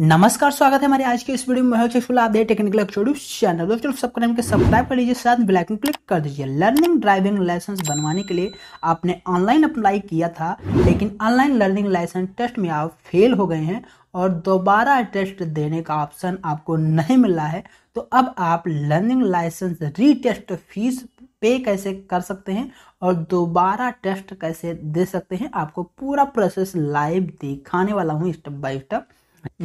नमस्कार स्वागत है हमारे आज के इस वीडियो में मैं फुल आप टेक्निकल चैनल दोस्तों सब्सक्राइब कर सब्सक्राइब कर लीजिए साथ ब्लैक क्लिक कर दीजिए लर्निंग ड्राइविंग लाइसेंस बनवाने के लिए आपने ऑनलाइन अप्लाई किया था लेकिन ऑनलाइन लर्निंग लाइसेंस टेस्ट में आप फेल हो गए हैं और दोबारा टेस्ट देने का ऑप्शन आपको नहीं मिल है तो अब आप लर्निंग लाइसेंस रीटेस्ट फीस पे कैसे कर सकते हैं और दोबारा टेस्ट कैसे दे सकते हैं आपको पूरा प्रोसेस लाइव दिखाने वाला हूँ स्टेप बाय स्टेप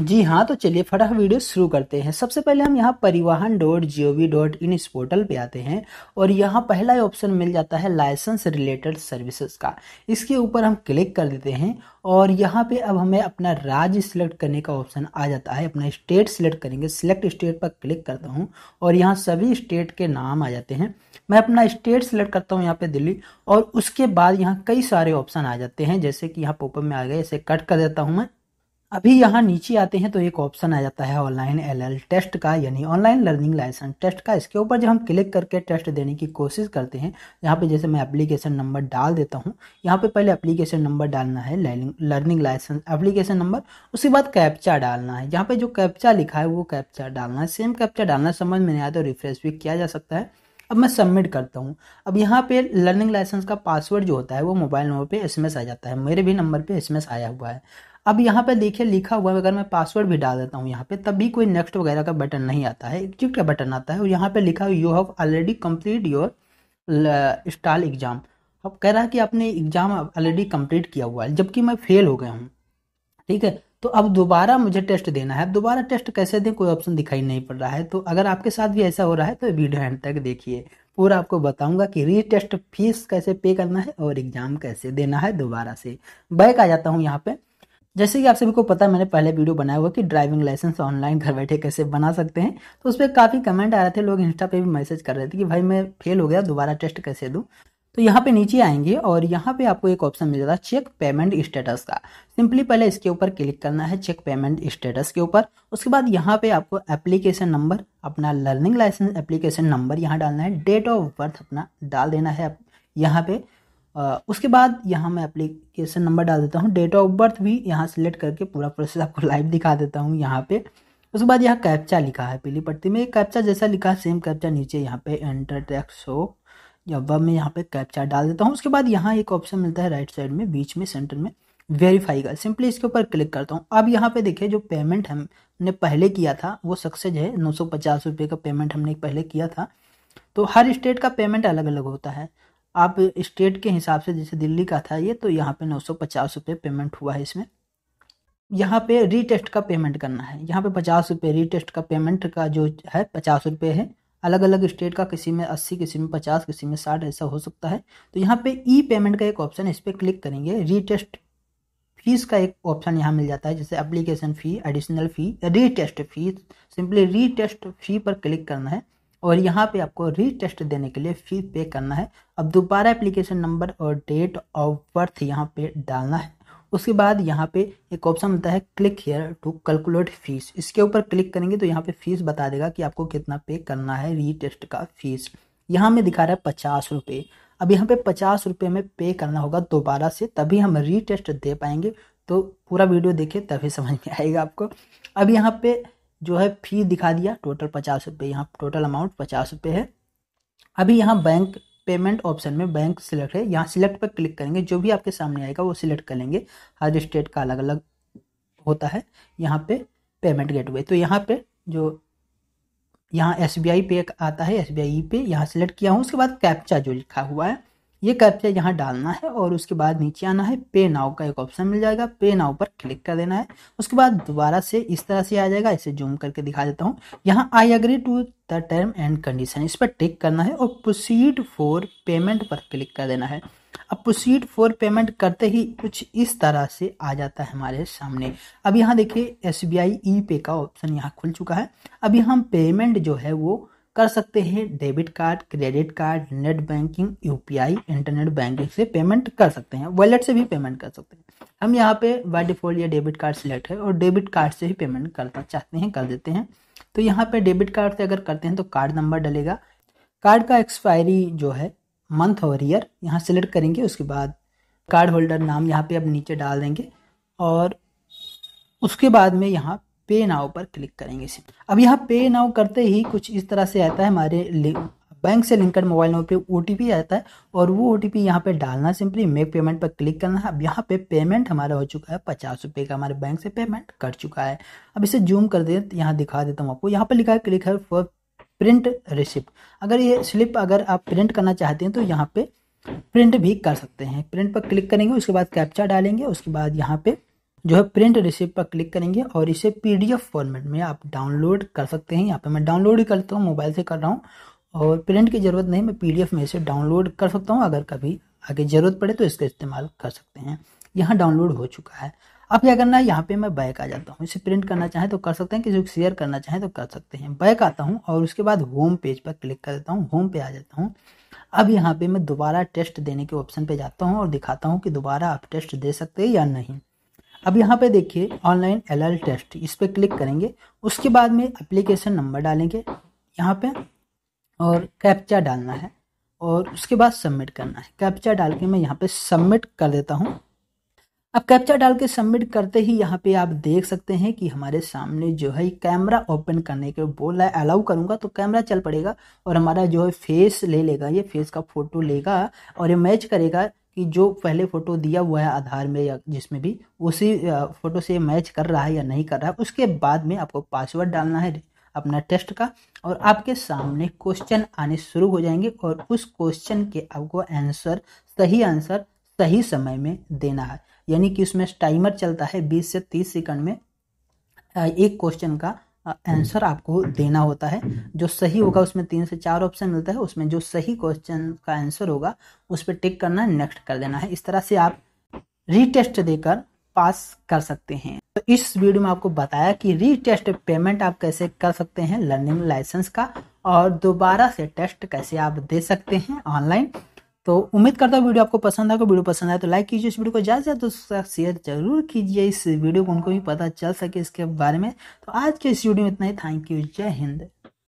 जी हाँ तो चलिए फटाफट वीडियो शुरू करते हैं सबसे पहले हम यहाँ Parivahan dot G O V dot in इस पोर्टल पे आते हैं और यहाँ पहला ऑप्शन मिल जाता है लाइसेंस रिलेटेड सर्विसेज का इसके ऊपर हम क्लिक कर देते हैं और यहाँ पे अब हमें अपना राज्य सिलेक्ट करने का ऑप्शन आ जाता है अपना स्टेट सिलेक्ट करेंगे सिलेक्ट स्टेट पर क्लिक करता हूँ और यहाँ सभी स्टेट के नाम आ जाते हैं मैं अपना स्टेट सिलेक्ट करता हूँ यहाँ पे दिल्ली और उसके बाद यहाँ कई सारे ऑप्शन आ जाते हैं जैसे कि यहाँ पोपर में आ गए इसे कट कर देता हूँ मैं अभी यहाँ नीचे आते हैं तो एक ऑप्शन आ जाता है ऑनलाइन एलएल टेस्ट का यानी ऑनलाइन लर्निंग लाइसेंस टेस्ट का इसके ऊपर जब हम क्लिक करके टेस्ट देने की कोशिश करते हैं यहाँ पे जैसे मैं एप्लीकेशन नंबर डाल देता हूँ यहाँ पे पहले एप्लीकेशन नंबर डालना है लर्निंग लाइसेंस एप्लीकेशन नंबर उसके बाद कैप्चा डालना है यहाँ पर जो कैप्चा लिखा है वो कैप्चा डालना है सेम कैप्चा डालना समझ में नहीं आया तो रिफ्रेश भी किया जा सकता है अब मैं सबमिट करता हूँ अब यहाँ पे लर्निंग लाइसेंस का पासवर्ड जो होता है वो मोबाइल नंबर पे एसएमएस आ जाता है मेरे भी नंबर पे एसएमएस आया हुआ है अब यहाँ पे देखिए लिखा हुआ है अगर मैं पासवर्ड भी डाल देता हूँ यहाँ पे तब भी कोई नेक्स्ट वगैरह का बटन नहीं आता है एग्जिट का बटन आता है और यहाँ पे लिखा हुआ you have already complete your stall exam अब कह रहा है कि आपने एग्जाम ऑलरेडी कम्प्लीट किया हुआ है जबकि मैं फेल हो गया हूँ ठीक है तो अब दोबारा मुझे टेस्ट देना है दोबारा टेस्ट कैसे दें कोई ऑप्शन दिखाई नहीं पड़ रहा है तो अगर आपके साथ भी ऐसा हो रहा है तो वीडियो एंड तक देखिए पूरा आपको बताऊंगा कि रीटेस्ट फीस कैसे पे करना है और एग्जाम कैसे देना है दोबारा से बैक आ जाता हूँ यहाँ पे जैसे कि आप सभी को पता है मैंने पहले वीडियो बनाया हुआ कि ड्राइविंग लाइसेंस ऑनलाइन घर बैठे कैसे बना सकते हैं तो उस पर काफ़ी कमेंट आ रहे थे लोग इंस्टा पे भी मैसेज कर रहे थे कि भाई मैं फेल हो गया दोबारा टेस्ट कैसे दूँ तो यहाँ पे नीचे आएंगे और यहाँ पे आपको एक ऑप्शन मिल जाता है चेक पेमेंट स्टेटस का सिंपली पहले इसके ऊपर क्लिक करना है चेक पेमेंट स्टेटस के ऊपर उसके बाद यहाँ पे आपको एप्लीकेशन नंबर अपना लर्निंग लाइसेंस एप्लीकेशन नंबर यहाँ डालना है डेट ऑफ बर्थ अपना डाल देना है यहाँ पे उसके बाद यहाँ मैं अप्लीकेशन नंबर डाल देता हूँ डेट ऑफ बर्थ भी यहाँ सेलेक्ट करके पूरा प्रोसेस आपको लाइव दिखा देता हूँ यहाँ पे उसके बाद यहाँ कैप्चा लिखा है पीली पट्टी में कैप्चा जैसा लिखा है सेम कैप्चा नीचे यहाँ पे एंटर टैक्स हो या वह मैं यहाँ पे कैप्चा डाल देता हूँ उसके बाद यहाँ एक ऑप्शन मिलता है राइट साइड में बीच में सेंटर में वेरीफाई का सिंपली इसके ऊपर क्लिक करता हूँ अब यहाँ पे देखिए जो पेमेंट हमने पहले किया था वो सक्सेस है नौ सौ पचास रुपये का पेमेंट हमने पहले किया था तो हर स्टेट का पेमेंट अलग अलग होता है आप स्टेट के हिसाब से जैसे दिल्ली का था ये तो यहाँ पे नौ सौ पचास रुपये पेमेंट हुआ है इसमें यहाँ पे रीटेस्ट का पेमेंट करना है यहाँ पे पचास रुपये रीटेस्ट का पेमेंट का जो है पचास रुपये है अलग अलग स्टेट का किसी में अस्सी किसी में पचास किसी में साठ ऐसा हो सकता है तो यहाँ पे ई पेमेंट का एक ऑप्शन इस पर क्लिक करेंगे रीटेस्ट फीस का एक ऑप्शन यहाँ मिल जाता है जैसे application fee additional fee retest fees simply retest fee पर क्लिक करना है और यहाँ पे आपको रीटेस्ट देने के लिए फ़ी पे करना है अब दोबारा एप्लीकेशन नंबर और डेट ऑफ बर्थ यहाँ पे डालना है उसके बाद यहाँ पे एक ऑप्शन मिलता है click here to calculate fees इसके ऊपर क्लिक करेंगे तो यहाँ पे फीस बता देगा कि आपको कितना पे करना है रीटेस्ट का फीस यहाँ में दिखा रहा है पचास रुपये अब यहाँ पे पचास रुपये में पे करना होगा दोबारा से तभी हम रीटेस्ट दे पाएंगे तो पूरा वीडियो देखिए तभी समझ में आएगा आपको अब यहाँ पे जो है फी दिखा दिया टोटल पचास रुपये यहाँ टोटल अमाउंट पचास रुपये है अभी यहाँ बैंक पेमेंट ऑप्शन में बैंक सिलेक्ट है यहाँ सिलेक्ट पर क्लिक करेंगे जो भी आपके सामने आएगा वो सिलेक्ट कर लेंगे हर स्टेट का अलग अलग होता है यहाँ पे पेमेंट गेटवे तो यहाँ पे जो यहाँ एस बी आई पे आता है एस बी आई पे यहाँ सेलेक्ट किया हूँ उसके बाद कैप्चा जो लिखा हुआ है ये कैप्चा यहाँ डालना है और उसके बाद नीचे आना है पे नाव का एक ऑप्शन मिल जाएगा पे नाव पर क्लिक कर देना है उसके बाद दोबारा से इस तरह से आ जाएगा इसे जूम करके दिखा देता हूँ यहाँ I agree to the term and condition इस पर टिक करना है और प्रोसीड फॉर पेमेंट पर क्लिक कर देना है अब प्रोसीड फॉर पेमेंट करते ही कुछ इस तरह से आ जाता है हमारे सामने अब यहाँ देखिए एस बी आई ई पे का ऑप्शन यहाँ खुल चुका है अभी हम पेमेंट जो है वो कर सकते हैं debit card credit card net banking you internet banking से पेमेंट कर सकते हैं वॉलेट से भी पेमेंट कर सकते हैं हम यहाँ पे बाई डिफ़ॉल्ट या डेबिट कार्ड सेलेक्ट है और डेबिट कार्ड से ही पेमेंट करना चाहते हैं कर देते हैं तो यहाँ पे डेबिट कार्ड से अगर करते हैं तो कार्ड नंबर डलेगा कार्ड का एक्सपायरी जो है मंथ और ईयर यहाँ सेलेक्ट करेंगे उसके बाद कार्ड होल्डर नाम यहाँ पे अब नीचे डाल देंगे और उसके बाद में यहाँ पे नाउ पर क्लिक करेंगे अब यहाँ पे नाउ करते ही कुछ इस तरह से आता है हमारे बैंक से लिंकड मोबाइल नंबर पे ओ टी आता है और वो ओ टी पी यहाँ पर डालना सिंपली मेक पेमेंट पर क्लिक करना है अब यहाँ पे पेमेंट हमारा हो चुका है पचास रुपये का हमारे बैंक से पेमेंट कर चुका है अब इसे जूम कर दे यहाँ दिखा देता हूँ आपको यहाँ पर लिखा है क्लिक है फॉर प्रिंट रिसिप्ट अगर ये स्लिप अगर आप प्रिंट करना चाहते हैं तो यहाँ पे प्रिंट भी कर सकते हैं प्रिंट पर क्लिक करेंगे उसके बाद कैप्चा डालेंगे उसके बाद यहाँ पे जो है प्रिंट रिसिप्ट पर क्लिक करेंगे और इसे पीडीएफ फॉर्मेट में आप डाउनलोड कर सकते हैं यहाँ पे मैं डाउनलोड ही करता हूँ मोबाइल से कर रहा हूँ और प्रिंट की ज़रूरत नहीं मैं पीडीएफ में इसे डाउनलोड कर सकता हूँ अगर कभी आगे ज़रूरत पड़े तो इसका इस्तेमाल कर सकते हैं यहाँ डाउनलोड हो चुका है अब क्या करना है यहाँ पे मैं बैक आ जाता हूँ इसे प्रिंट करना चाहें तो कर सकते हैं किसी को शेयर करना चाहें तो कर सकते हैं बैक आता हूँ और उसके बाद होम पेज पर क्लिक कर देता हूँ होम पे आ जाता हूँ अब यहाँ पे मैं दोबारा टेस्ट देने के ऑप्शन पे जाता हूँ और दिखाता हूँ कि दोबारा आप टेस्ट दे सकते हैं या नहीं अब यहाँ पे देखिए ऑनलाइन एल टेस्ट इस पर क्लिक करेंगे उसके बाद में एप्लीकेशन नंबर डालेंगे यहाँ पे और कैप्चा डालना है और उसके बाद सबमिट करना है कैप्चा डाल के मैं यहाँ पे सबमिट कर देता हूँ अब कैप्चा डाल के सबमिट करते ही यहाँ पे आप देख सकते हैं कि हमारे सामने जो है कैमरा ओपन करने के बोल रहा है अलाउ करूँगा तो कैमरा चल पड़ेगा और हमारा जो है फेस ले लेगा ये फेस का फोटो लेगा और ये मैच करेगा कि जो पहले फ़ोटो दिया हुआ है आधार में या जिसमें भी उसी फ़ोटो से मैच कर रहा है या नहीं कर रहा है उसके बाद में आपको पासवर्ड डालना है अपना टेस्ट का और आपके सामने क्वेश्चन आने शुरू हो जाएंगे और उस क्वेश्चन के आपको आंसर सही आंसर सही समय में देना है यानी कि उसमें टाइमर चलता है 20 से 30 सेकंड में एक क्वेश्चन का आंसर आपको देना होता है जो सही होगा उसमें तीन से चार ऑप्शन मिलता है उसमें जो सही क्वेश्चन का आंसर होगा उस पर टिक करना है नेक्स्ट कर देना है इस तरह से आप रीटेस्ट देकर पास कर सकते हैं तो इस वीडियो में आपको बताया कि रीटेस्ट पेमेंट आप कैसे कर सकते हैं लर्निंग लाइसेंस का और दोबारा से टेस्ट कैसे आप दे सकते हैं ऑनलाइन तो उम्मीद करता हूँ वीडियो आपको पसंद आएगा वीडियो पसंद आए तो लाइक कीजिए इस वीडियो को ज़्यादा से ज़्यादा दोस्तों शेयर जरूर कीजिए इस वीडियो को उनको भी पता चल सके इसके बारे में तो आज के इस वीडियो में इतना ही थैंक यू जय हिंद